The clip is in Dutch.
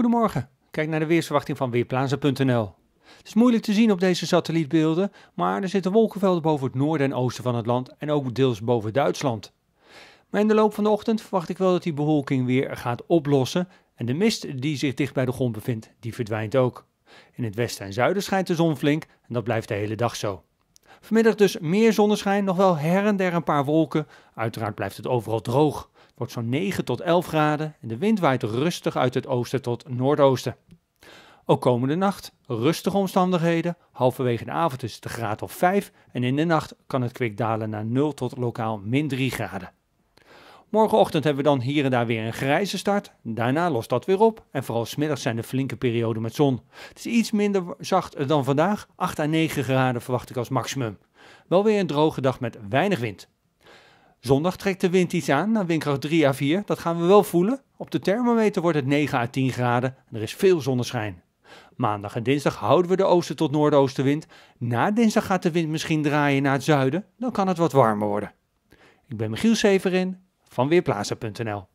Goedemorgen, kijk naar de weersverwachting van Weerplaza.nl. Het is moeilijk te zien op deze satellietbeelden, maar er zitten wolkenvelden boven het noorden en oosten van het land en ook deels boven Duitsland. Maar in de loop van de ochtend verwacht ik wel dat die bewolking weer gaat oplossen en de mist die zich dicht bij de grond bevindt, die verdwijnt ook. In het westen en zuiden schijnt de zon flink en dat blijft de hele dag zo. Vanmiddag dus meer zonneschijn, nog wel her en der een paar wolken. Uiteraard blijft het overal droog. Het wordt zo'n 9 tot 11 graden en de wind waait rustig uit het oosten tot noordoosten. Ook komende nacht rustige omstandigheden. Halverwege de avond is het een graad of 5 en in de nacht kan het kwik dalen naar 0 tot lokaal min 3 graden. Morgenochtend hebben we dan hier en daar weer een grijze start. Daarna lost dat weer op. En vooral smiddags zijn er flinke perioden met zon. Het is iets minder zacht dan vandaag. 8 à 9 graden verwacht ik als maximum. Wel weer een droge dag met weinig wind. Zondag trekt de wind iets aan naar windkracht 3 à 4. Dat gaan we wel voelen. Op de thermometer wordt het 9 à 10 graden en er is veel zonneschijn. Maandag en dinsdag houden we de oosten tot noordoostenwind. Na dinsdag gaat de wind misschien draaien naar het zuiden. Dan kan het wat warmer worden. Ik ben Michiel Severin van Weerplaza.nl.